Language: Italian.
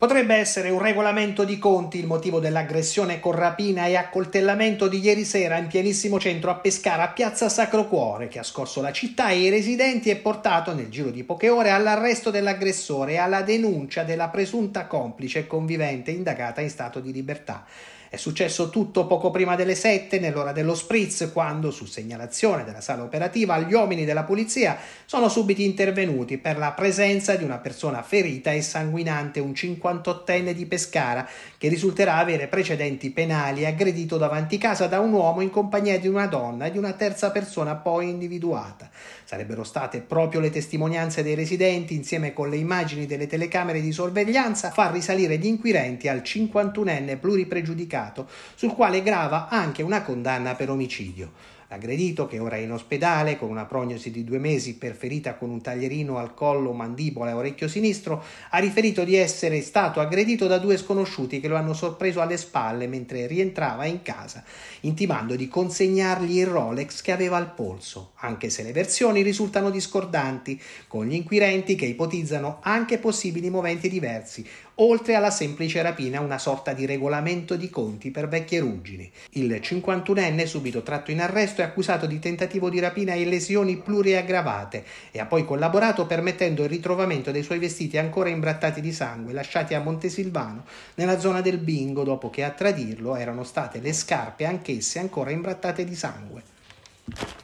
Potrebbe essere un regolamento di conti il motivo dell'aggressione con rapina e accoltellamento di ieri sera in pienissimo centro a Pescara, a Piazza Sacro Cuore, che ha scorso la città e i residenti e portato, nel giro di poche ore, all'arresto dell'aggressore e alla denuncia della presunta complice convivente indagata in stato di libertà. È successo tutto poco prima delle 7, nell'ora dello spritz, quando, su segnalazione della sala operativa, gli uomini della polizia sono subito intervenuti per la presenza di una persona ferita e sanguinante, un 58enne di Pescara, che risulterà avere precedenti penali, aggredito davanti casa da un uomo in compagnia di una donna e di una terza persona poi individuata. Sarebbero state proprio le testimonianze dei residenti, insieme con le immagini delle telecamere di sorveglianza, a far risalire gli inquirenti al 51enne pluripregiudicato, sul quale grava anche una condanna per omicidio. L'aggredito, che ora è in ospedale con una prognosi di due mesi per ferita con un taglierino al collo, mandibola e orecchio sinistro, ha riferito di essere stato aggredito da due sconosciuti che lo hanno sorpreso alle spalle mentre rientrava in casa, intimando di consegnargli il Rolex che aveva al polso, anche se le versioni risultano discordanti, con gli inquirenti che ipotizzano anche possibili momenti diversi, oltre alla semplice rapina una sorta di regolamento di conti per vecchie ruggini. Il 51enne, subito tratto in arresto, è accusato di tentativo di rapina e lesioni pluriaggravate e ha poi collaborato permettendo il ritrovamento dei suoi vestiti ancora imbrattati di sangue lasciati a Montesilvano nella zona del bingo dopo che a tradirlo erano state le scarpe anch'esse ancora imbrattate di sangue.